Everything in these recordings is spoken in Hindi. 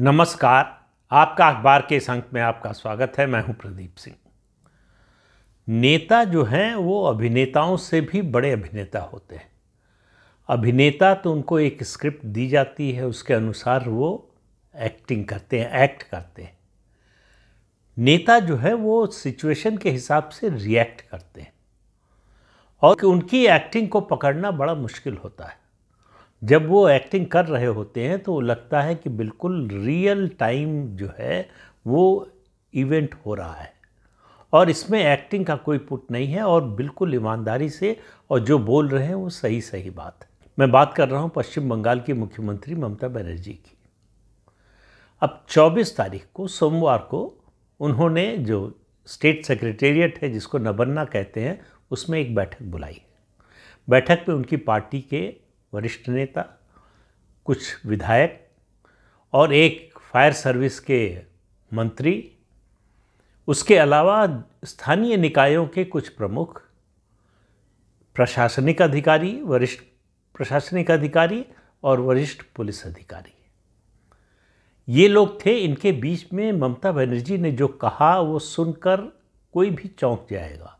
नमस्कार आपका अखबार के इस अंक में आपका स्वागत है मैं हूं प्रदीप सिंह नेता जो हैं वो अभिनेताओं से भी बड़े अभिनेता होते हैं अभिनेता तो उनको एक स्क्रिप्ट दी जाती है उसके अनुसार वो एक्टिंग करते हैं एक्ट करते हैं नेता जो है वो सिचुएशन के हिसाब से रिएक्ट करते हैं और उनकी एक्टिंग को पकड़ना बड़ा मुश्किल होता है जब वो एक्टिंग कर रहे होते हैं तो लगता है कि बिल्कुल रियल टाइम जो है वो इवेंट हो रहा है और इसमें एक्टिंग का कोई पुट नहीं है और बिल्कुल ईमानदारी से और जो बोल रहे हैं वो सही सही बात है मैं बात कर रहा हूँ पश्चिम बंगाल की मुख्यमंत्री ममता बनर्जी की अब 24 तारीख को सोमवार को उन्होंने जो स्टेट सेक्रेटेरिएट है जिसको नबन्ना कहते हैं उसमें एक बैठक बुलाई बैठक में उनकी पार्टी के वरिष्ठ नेता कुछ विधायक और एक फायर सर्विस के मंत्री उसके अलावा स्थानीय निकायों के कुछ प्रमुख प्रशासनिक अधिकारी वरिष्ठ प्रशासनिक अधिकारी और वरिष्ठ पुलिस अधिकारी ये लोग थे इनके बीच में ममता बनर्जी ने जो कहा वो सुनकर कोई भी चौंक जाएगा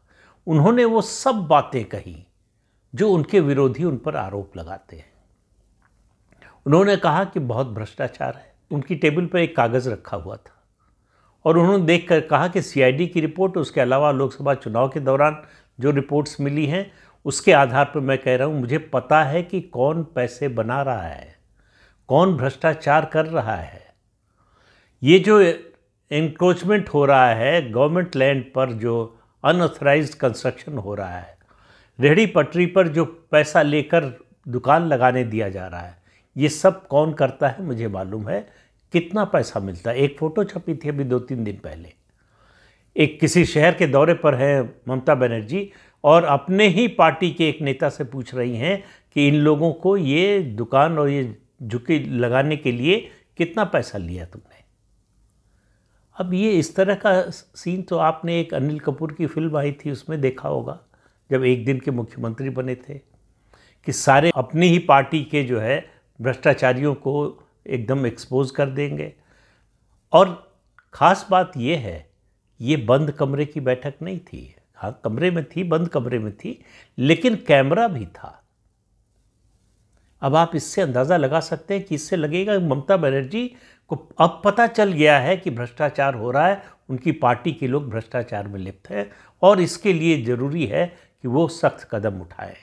उन्होंने वो सब बातें कही जो उनके विरोधी उन पर आरोप लगाते हैं उन्होंने कहा कि बहुत भ्रष्टाचार है उनकी टेबल पर एक कागज़ रखा हुआ था और उन्होंने देख कर कहा कि सीआईडी की रिपोर्ट उसके अलावा लोकसभा चुनाव के दौरान जो रिपोर्ट्स मिली हैं उसके आधार पर मैं कह रहा हूँ मुझे पता है कि कौन पैसे बना रहा है कौन भ्रष्टाचार कर रहा है ये जो इंक्रोचमेंट हो रहा है गवर्नमेंट लैंड पर जो अनऑथराइज कंस्ट्रक्शन हो रहा है रेहड़ी पटरी पर जो पैसा लेकर दुकान लगाने दिया जा रहा है ये सब कौन करता है मुझे मालूम है कितना पैसा मिलता है एक फ़ोटो छपी थी अभी दो तीन दिन पहले एक किसी शहर के दौरे पर है ममता बनर्जी और अपने ही पार्टी के एक नेता से पूछ रही हैं कि इन लोगों को ये दुकान और ये झुकी लगाने के लिए कितना पैसा लिया तुमने अब ये इस तरह का सीन तो आपने एक अनिल कपूर की फिल्म आई थी उसमें देखा होगा जब एक दिन के मुख्यमंत्री बने थे कि सारे अपनी ही पार्टी के जो है भ्रष्टाचारियों को एकदम एक्सपोज कर देंगे और ख़ास बात यह है ये बंद कमरे की बैठक नहीं थी हाँ कमरे में थी बंद कमरे में थी लेकिन कैमरा भी था अब आप इससे अंदाज़ा लगा सकते हैं कि इससे लगेगा ममता बनर्जी को अब पता चल गया है कि भ्रष्टाचार हो रहा है उनकी पार्टी के लोग भ्रष्टाचार में लिप्त हैं और इसके लिए ज़रूरी है कि वो सख्त कदम उठाए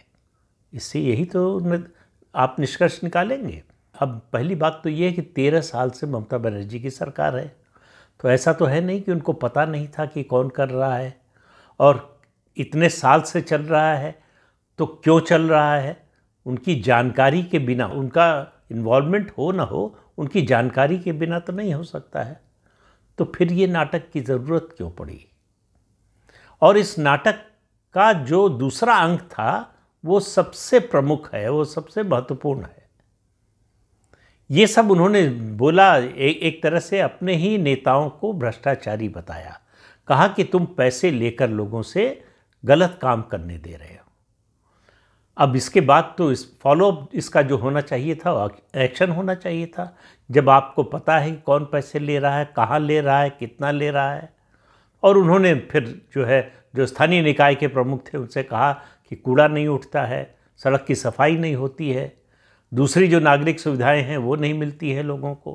इससे यही तो आप निष्कर्ष निकालेंगे अब पहली बात तो ये है कि तेरह साल से ममता बनर्जी की सरकार है तो ऐसा तो है नहीं कि उनको पता नहीं था कि कौन कर रहा है और इतने साल से चल रहा है तो क्यों चल रहा है उनकी जानकारी के बिना उनका इन्वॉल्वमेंट हो ना हो उनकी जानकारी के बिना तो नहीं हो सकता है तो फिर ये नाटक की ज़रूरत क्यों पड़ी और इस नाटक का जो दूसरा अंक था वो सबसे प्रमुख है वो सबसे महत्वपूर्ण है ये सब उन्होंने बोला ए, एक तरह से अपने ही नेताओं को भ्रष्टाचारी बताया कहा कि तुम पैसे लेकर लोगों से गलत काम करने दे रहे हो अब इसके बाद तो इस फॉलोअप इसका जो होना चाहिए था एक्शन होना चाहिए था जब आपको पता है कौन पैसे ले रहा है कहाँ ले रहा है कितना ले रहा है और उन्होंने फिर जो है जो स्थानीय निकाय के प्रमुख थे उनसे कहा कि कूड़ा नहीं उठता है सड़क की सफाई नहीं होती है दूसरी जो नागरिक सुविधाएं हैं वो नहीं मिलती हैं लोगों को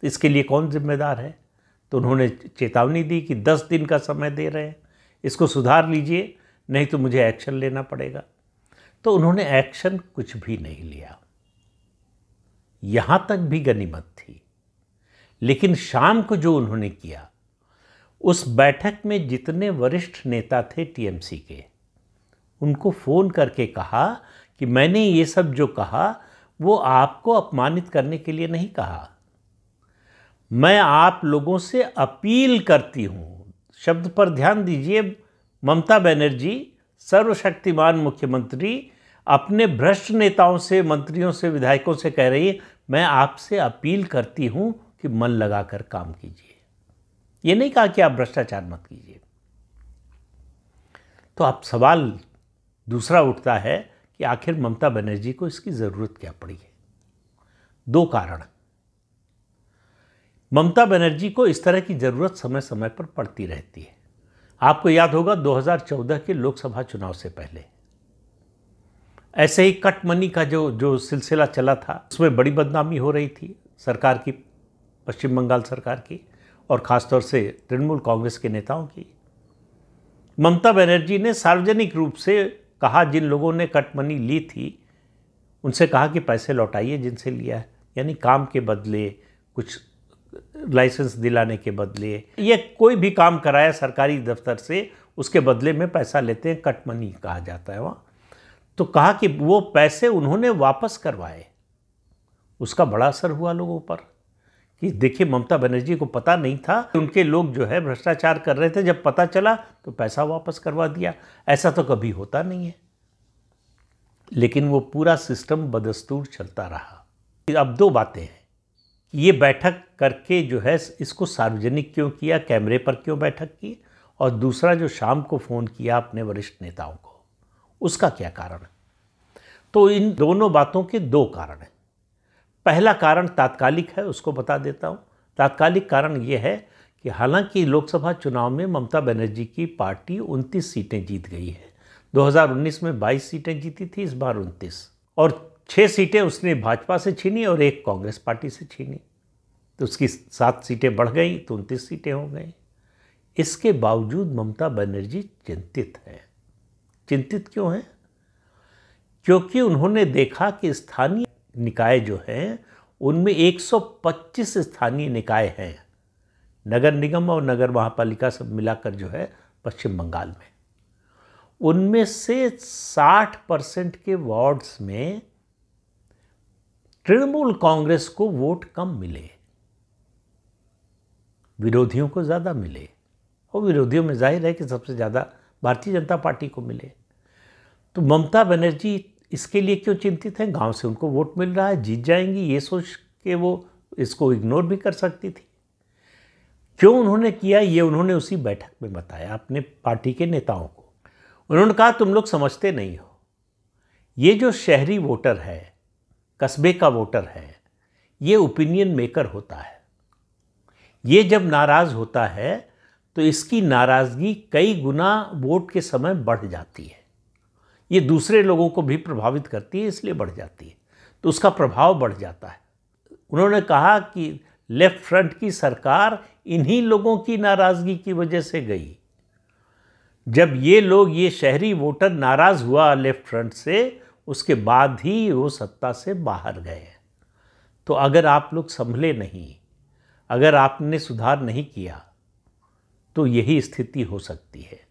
तो इसके लिए कौन जिम्मेदार है तो उन्होंने चेतावनी दी कि दस दिन का समय दे रहे हैं इसको सुधार लीजिए नहीं तो मुझे एक्शन लेना पड़ेगा तो उन्होंने एक्शन कुछ भी नहीं लिया यहाँ तक भी गनीमत थी लेकिन शाम को जो उन्होंने किया उस बैठक में जितने वरिष्ठ नेता थे टीएमसी के उनको फ़ोन करके कहा कि मैंने ये सब जो कहा वो आपको अपमानित करने के लिए नहीं कहा मैं आप लोगों से अपील करती हूँ शब्द पर ध्यान दीजिए ममता बनर्जी सर्वशक्तिमान मुख्यमंत्री अपने भ्रष्ट नेताओं से मंत्रियों से विधायकों से कह रही है मैं आपसे अपील करती हूँ कि मन लगाकर काम कीजिए ये नहीं कहा कि आप भ्रष्टाचार मत कीजिए तो आप सवाल दूसरा उठता है कि आखिर ममता बनर्जी को इसकी ज़रूरत क्या पड़ी है दो कारण ममता बनर्जी को इस तरह की ज़रूरत समय समय पर पड़ती रहती है आपको याद होगा 2014 के लोकसभा चुनाव से पहले ऐसे ही कट मनी का जो जो सिलसिला चला था उसमें बड़ी बदनामी हो रही थी सरकार की पश्चिम बंगाल सरकार की और ख़ासतौर से तृणमूल कांग्रेस के नेताओं की ममता बनर्जी ने सार्वजनिक रूप से कहा जिन लोगों ने कट मनी ली थी उनसे कहा कि पैसे लौटाइए जिनसे लिया है यानी काम के बदले कुछ लाइसेंस दिलाने के बदले या कोई भी काम कराया सरकारी दफ्तर से उसके बदले में पैसा लेते हैं कट मनी कहा जाता है वहाँ तो कहा कि वो पैसे उन्होंने वापस करवाए उसका बड़ा असर हुआ लोगों पर कि देखिए ममता बनर्जी को पता नहीं था उनके लोग जो है भ्रष्टाचार कर रहे थे जब पता चला तो पैसा वापस करवा दिया ऐसा तो कभी होता नहीं है लेकिन वो पूरा सिस्टम बदस्तूर चलता रहा अब दो बातें हैं ये बैठक करके जो है इसको सार्वजनिक क्यों किया कैमरे पर क्यों बैठक की और दूसरा जो शाम को फ़ोन किया अपने वरिष्ठ नेताओं को उसका क्या कारण है तो इन दोनों बातों के दो कारण हैं पहला कारण तात्कालिक है उसको बता देता हूँ तात्कालिक कारण ये है कि हालांकि लोकसभा चुनाव में ममता बनर्जी की पार्टी 29 सीटें जीत गई है 2019 में 22 सीटें जीती थी इस बार 29 और छः सीटें उसने भाजपा से छीनी और एक कांग्रेस पार्टी से छीनी तो उसकी सात सीटें बढ़ गई तो उनतीस सीटें हो गई इसके बावजूद ममता बनर्जी चिंतित हैं चिंतित क्यों हैं क्योंकि उन्होंने देखा कि स्थानीय निकाय जो हैं उनमें 125 स्थानीय निकाय हैं नगर निगम और नगर महापालिका सब मिलाकर जो है पश्चिम बंगाल में उनमें से 60 परसेंट के वार्ड्स में तृणमूल कांग्रेस को वोट कम मिले विरोधियों को ज़्यादा मिले और विरोधियों में जाहिर है कि सबसे ज़्यादा भारतीय जनता पार्टी को मिले तो ममता बनर्जी इसके लिए क्यों चिंतित हैं गांव से उनको वोट मिल रहा है जीत जाएंगी ये सोच के वो इसको इग्नोर भी कर सकती थी क्यों उन्होंने किया ये उन्होंने उसी बैठक में बताया अपने पार्टी के नेताओं को उन्होंने कहा तुम लोग समझते नहीं हो ये जो शहरी वोटर है कस्बे का वोटर है ये ओपिनियन मेकर होता है ये जब नाराज़ होता है तो इसकी नाराज़गी कई गुना वोट के समय बढ़ जाती है ये दूसरे लोगों को भी प्रभावित करती है इसलिए बढ़ जाती है तो उसका प्रभाव बढ़ जाता है उन्होंने कहा कि लेफ्ट फ्रंट की सरकार इन्हीं लोगों की नाराज़गी की वजह से गई जब ये लोग ये शहरी वोटर नाराज़ हुआ लेफ्ट फ्रंट से उसके बाद ही वो सत्ता से बाहर गए तो अगर आप लोग संभले नहीं अगर आपने सुधार नहीं किया तो यही स्थिति हो सकती है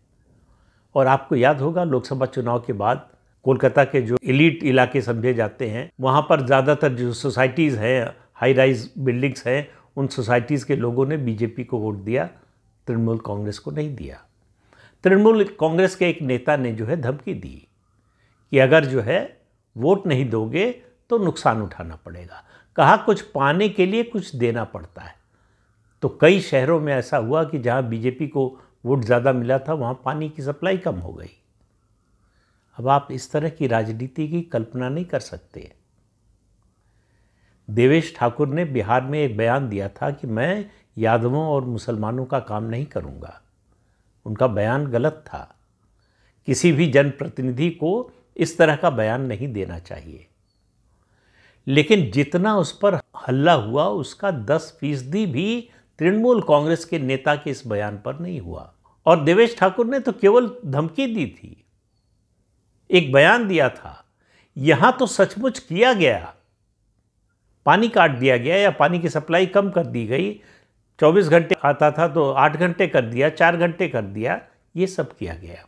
और आपको याद होगा लोकसभा चुनाव के बाद कोलकाता के जो इलीट इलाके समझे जाते हैं वहाँ पर ज़्यादातर जो सोसाइटीज़ हैं हाई राइज बिल्डिंग्स हैं उन सोसाइटीज़ के लोगों ने बीजेपी को वोट दिया तृणमूल कांग्रेस को नहीं दिया तृणमूल कांग्रेस के एक नेता ने जो है धमकी दी कि अगर जो है वोट नहीं दोगे तो नुकसान उठाना पड़ेगा कहा कुछ पाने के लिए कुछ देना पड़ता है तो कई शहरों में ऐसा हुआ कि जहाँ बीजेपी को वोट ज़्यादा मिला था वहाँ पानी की सप्लाई कम हो गई अब आप इस तरह की राजनीति की कल्पना नहीं कर सकते देवेश ठाकुर ने बिहार में एक बयान दिया था कि मैं यादवों और मुसलमानों का काम नहीं करूंगा उनका बयान गलत था किसी भी जनप्रतिनिधि को इस तरह का बयान नहीं देना चाहिए लेकिन जितना उस पर हल्ला हुआ उसका दस फीसदी भी तृणमूल कांग्रेस के नेता के इस बयान पर नहीं हुआ और देवेश ठाकुर ने तो केवल धमकी दी थी एक बयान दिया था यहां तो सचमुच किया गया पानी काट दिया गया या पानी की सप्लाई कम कर दी गई 24 घंटे आता था तो 8 घंटे कर दिया 4 घंटे कर दिया ये सब किया गया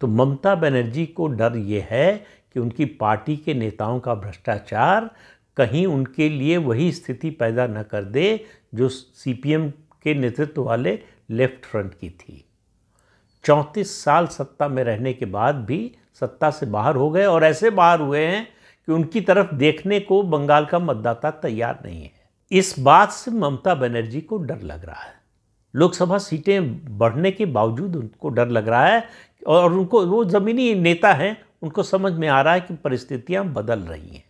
तो ममता बनर्जी को डर यह है कि उनकी पार्टी के नेताओं का भ्रष्टाचार कहीं उनके लिए वही स्थिति पैदा न कर दे जो सीपीएम के नेतृत्व वाले लेफ्ट फ्रंट की थी चौंतीस साल सत्ता में रहने के बाद भी सत्ता से बाहर हो गए और ऐसे बाहर हुए हैं कि उनकी तरफ देखने को बंगाल का मतदाता तैयार नहीं है इस बात से ममता बनर्जी को डर लग रहा है लोकसभा सीटें बढ़ने के बावजूद उनको डर लग रहा है और उनको वो ज़मीनी नेता हैं उनको समझ में आ रहा है कि परिस्थितियां बदल रही हैं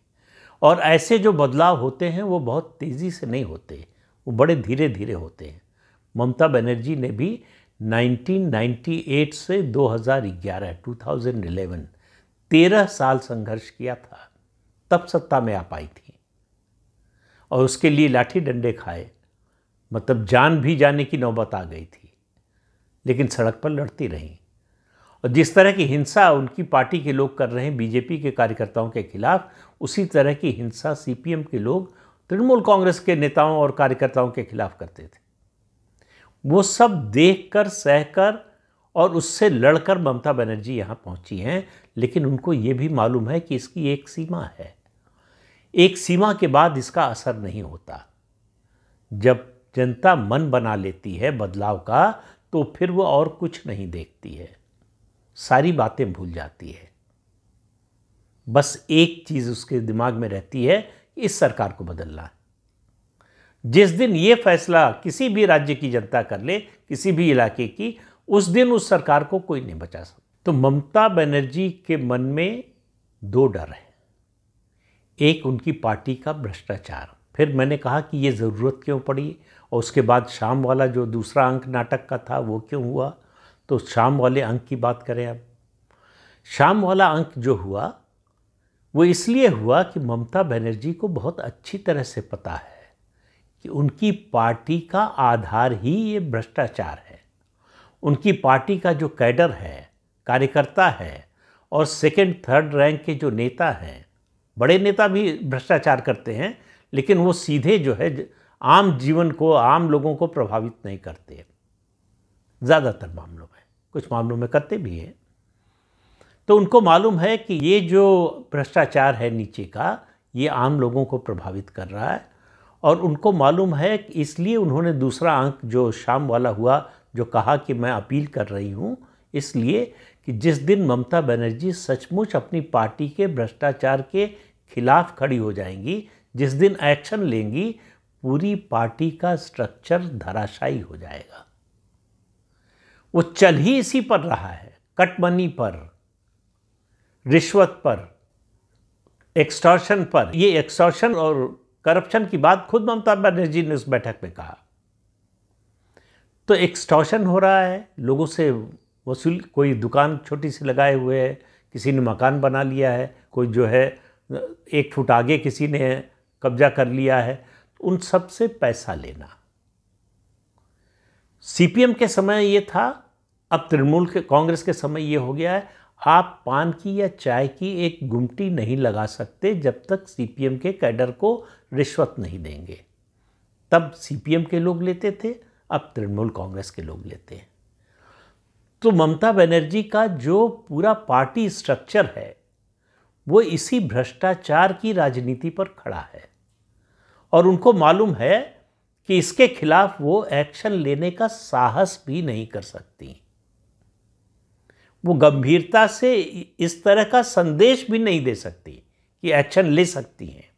और ऐसे जो बदलाव होते हैं वो बहुत तेज़ी से नहीं होते वो बड़े धीरे धीरे होते हैं ममता बनर्जी ने भी 1998 से 2011 2011 तेरह साल संघर्ष किया था तब सत्ता में आ पाई थी और उसके लिए लाठी डंडे खाए मतलब जान भी जाने की नौबत आ गई थी लेकिन सड़क पर लड़ती रहीं और जिस तरह की हिंसा उनकी पार्टी के लोग कर रहे हैं बीजेपी के कार्यकर्ताओं के खिलाफ उसी तरह की हिंसा सीपीएम के लोग तृणमूल कांग्रेस के नेताओं और कार्यकर्ताओं के खिलाफ करते थे वो सब देखकर सहकर और उससे लड़कर ममता बनर्जी यहाँ पहुँची हैं लेकिन उनको ये भी मालूम है कि इसकी एक सीमा है एक सीमा के बाद इसका असर नहीं होता जब जनता मन बना लेती है बदलाव का तो फिर वो और कुछ नहीं देखती है सारी बातें भूल जाती है बस एक चीज़ उसके दिमाग में रहती है इस सरकार को बदलना है जिस दिन ये फैसला किसी भी राज्य की जनता कर ले किसी भी इलाके की उस दिन उस सरकार को कोई नहीं बचा सकता तो ममता बनर्जी के मन में दो डर है एक उनकी पार्टी का भ्रष्टाचार फिर मैंने कहा कि ये ज़रूरत क्यों पड़ी और उसके बाद शाम वाला जो दूसरा अंक नाटक का था वो क्यों हुआ तो शाम वाले अंक की बात करें अब शाम वाला अंक जो हुआ वो इसलिए हुआ कि ममता बनर्जी को बहुत अच्छी तरह से पता है कि उनकी पार्टी का आधार ही ये भ्रष्टाचार है उनकी पार्टी का जो कैडर है कार्यकर्ता है और सेकंड थर्ड रैंक के जो नेता हैं बड़े नेता भी भ्रष्टाचार करते हैं लेकिन वो सीधे जो है आम जीवन को आम लोगों को प्रभावित नहीं करते ज़्यादातर मामलों में कुछ मामलों में करते भी हैं तो उनको मालूम है कि ये जो भ्रष्टाचार है नीचे का ये आम लोगों को प्रभावित कर रहा है और उनको मालूम है कि इसलिए उन्होंने दूसरा अंक जो शाम वाला हुआ जो कहा कि मैं अपील कर रही हूँ इसलिए कि जिस दिन ममता बनर्जी सचमुच अपनी पार्टी के भ्रष्टाचार के खिलाफ खड़ी हो जाएंगी जिस दिन एक्शन लेंगी पूरी पार्टी का स्ट्रक्चर धराशायी हो जाएगा वो चल ही इसी पर रहा है कटमनी पर रिश्वत पर एक्सटॉर्शन पर ये एक्सटॉर्शन और करप्शन की बात खुद ममता बनर्जी ने उस बैठक में कहा तो एक्सटॉर्शन हो रहा है लोगों से वसूल कोई दुकान छोटी सी लगाए हुए है किसी ने मकान बना लिया है कोई जो है एक फुट आगे किसी ने कब्जा कर लिया है उन सब से पैसा लेना सीपीएम के समय ये था अब तृणमूल के कांग्रेस के समय ये हो गया है आप पान की या चाय की एक गुमटी नहीं लगा सकते जब तक सीपीएम के कैडर को रिश्वत नहीं देंगे तब सीपीएम के लोग लेते थे अब तृणमूल कांग्रेस के लोग लेते हैं तो ममता बनर्जी का जो पूरा पार्टी स्ट्रक्चर है वो इसी भ्रष्टाचार की राजनीति पर खड़ा है और उनको मालूम है कि इसके खिलाफ वो एक्शन लेने का साहस भी नहीं कर सकती वो गंभीरता से इस तरह का संदेश भी नहीं दे सकती कि एक्शन ले सकती हैं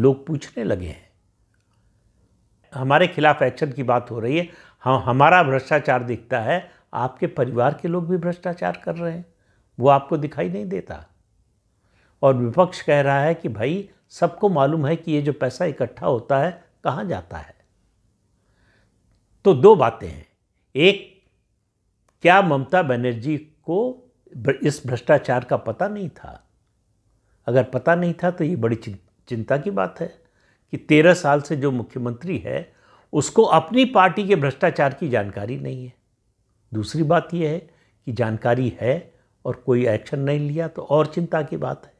लोग पूछने लगे हैं हमारे खिलाफ एक्शन की बात हो रही है हम हमारा भ्रष्टाचार दिखता है आपके परिवार के लोग भी भ्रष्टाचार कर रहे हैं वो आपको दिखाई नहीं देता और विपक्ष कह रहा है कि भाई सबको मालूम है कि ये जो पैसा इकट्ठा होता है कहाँ जाता है तो दो बातें हैं एक क्या ममता बनर्जी को इस भ्रष्टाचार का पता नहीं था अगर पता नहीं था तो ये बड़ी चिंता की बात है कि तेरह साल से जो मुख्यमंत्री है उसको अपनी पार्टी के भ्रष्टाचार की जानकारी नहीं है दूसरी बात यह है कि जानकारी है और कोई एक्शन नहीं लिया तो और चिंता की बात है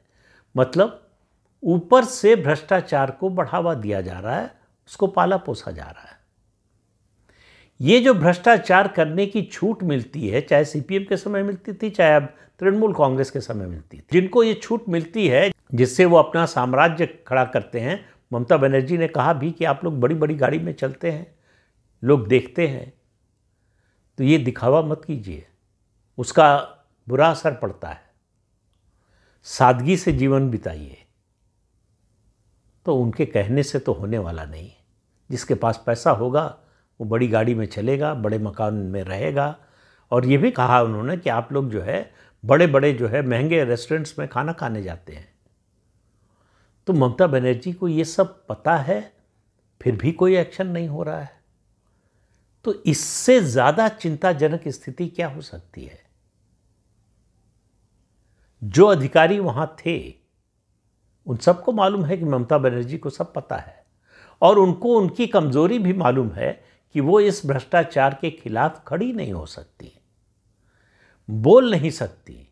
मतलब ऊपर से भ्रष्टाचार को बढ़ावा दिया जा रहा है उसको पाला पोसा जा रहा है ये जो भ्रष्टाचार करने की छूट मिलती है चाहे सीपीएम के समय मिलती थी चाहे अब तृणमूल कांग्रेस के समय मिलती थी जिनको ये छूट मिलती है जिससे वो अपना साम्राज्य खड़ा करते हैं ममता बनर्जी ने कहा भी कि आप लोग बड़ी बड़ी गाड़ी में चलते हैं लोग देखते हैं तो ये दिखावा मत कीजिए उसका बुरा असर पड़ता है सादगी से जीवन बिताइए तो उनके कहने से तो होने वाला नहीं जिसके पास पैसा होगा वो बड़ी गाड़ी में चलेगा बड़े मकान में रहेगा और ये भी कहा उन्होंने कि आप लोग जो है बड़े बड़े जो है महंगे रेस्टोरेंट्स में खाना खाने जाते हैं तो ममता बनर्जी को ये सब पता है फिर भी कोई एक्शन नहीं हो रहा है तो इससे ज़्यादा चिंताजनक स्थिति क्या हो सकती है जो अधिकारी वहाँ थे उन सबको मालूम है कि ममता बनर्जी को सब पता है और उनको उनकी कमज़ोरी भी मालूम है कि वो इस भ्रष्टाचार के खिलाफ खड़ी नहीं हो सकती बोल नहीं सकती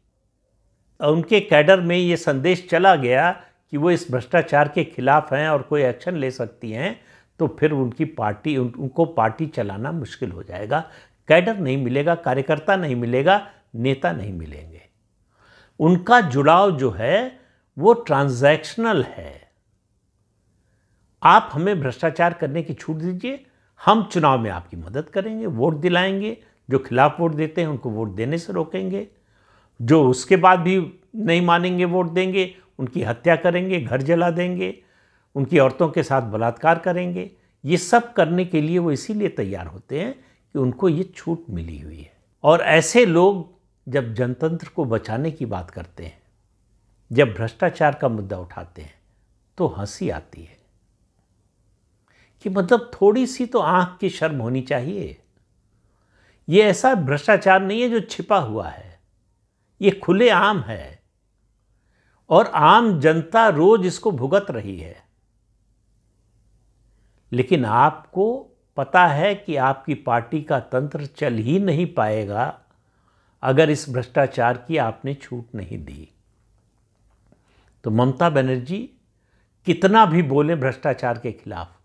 उनके कैडर में ये संदेश चला गया कि वो इस भ्रष्टाचार के खिलाफ हैं और कोई एक्शन ले सकती हैं तो फिर उनकी पार्टी उन, उनको पार्टी चलाना मुश्किल हो जाएगा कैडर नहीं मिलेगा कार्यकर्ता नहीं मिलेगा नेता नहीं मिलेंगे उनका जुड़ाव जो है वो ट्रांजैक्शनल है आप हमें भ्रष्टाचार करने की छूट दीजिए हम चुनाव में आपकी मदद करेंगे वोट दिलाएंगे जो खिलाफ वोट देते हैं उनको वोट देने से रोकेंगे जो उसके बाद भी नहीं मानेंगे वोट देंगे उनकी हत्या करेंगे घर जला देंगे उनकी औरतों के साथ बलात्कार करेंगे ये सब करने के लिए वो इसीलिए तैयार होते हैं कि उनको ये छूट मिली हुई है और ऐसे लोग जब जनतंत्र को बचाने की बात करते हैं जब भ्रष्टाचार का मुद्दा उठाते हैं तो हंसी आती है कि मतलब थोड़ी सी तो आंख की शर्म होनी चाहिए यह ऐसा भ्रष्टाचार नहीं है जो छिपा हुआ है यह खुले आम है और आम जनता रोज इसको भुगत रही है लेकिन आपको पता है कि आपकी पार्टी का तंत्र चल ही नहीं पाएगा अगर इस भ्रष्टाचार की आपने छूट नहीं दी तो ममता बनर्जी कितना भी बोले भ्रष्टाचार के खिलाफ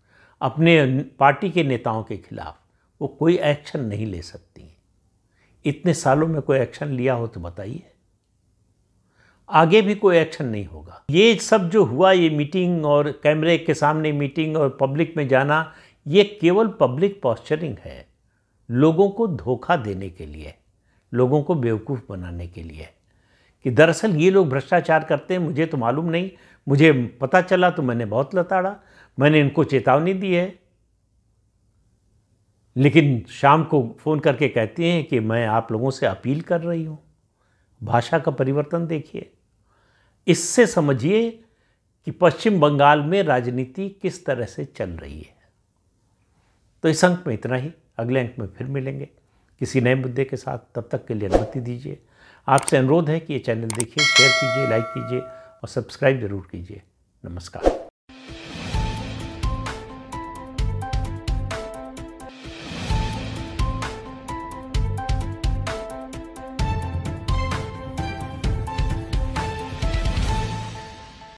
अपने पार्टी के नेताओं के खिलाफ वो कोई एक्शन नहीं ले सकती हैं इतने सालों में कोई एक्शन लिया हो तो बताइए आगे भी कोई एक्शन नहीं होगा ये सब जो हुआ ये मीटिंग और कैमरे के सामने मीटिंग और पब्लिक में जाना ये केवल पब्लिक पॉस्चरिंग है लोगों को धोखा देने के लिए लोगों को बेवकूफ़ बनाने के लिए कि दरअसल ये लोग भ्रष्टाचार करते हैं मुझे तो मालूम नहीं मुझे पता चला तो मैंने बहुत लताड़ा मैंने इनको चेतावनी दी है लेकिन शाम को फ़ोन करके कहते हैं कि मैं आप लोगों से अपील कर रही हूँ भाषा का परिवर्तन देखिए इससे समझिए कि पश्चिम बंगाल में राजनीति किस तरह से चल रही है तो इस अंक में इतना ही अगले अंक में फिर मिलेंगे किसी नए मुद्दे के साथ तब तक के लिए अनुमति दीजिए आपसे अनुरोध है कि ये चैनल देखिए शेयर कीजिए लाइक कीजिए और सब्सक्राइब ज़रूर कीजिए नमस्कार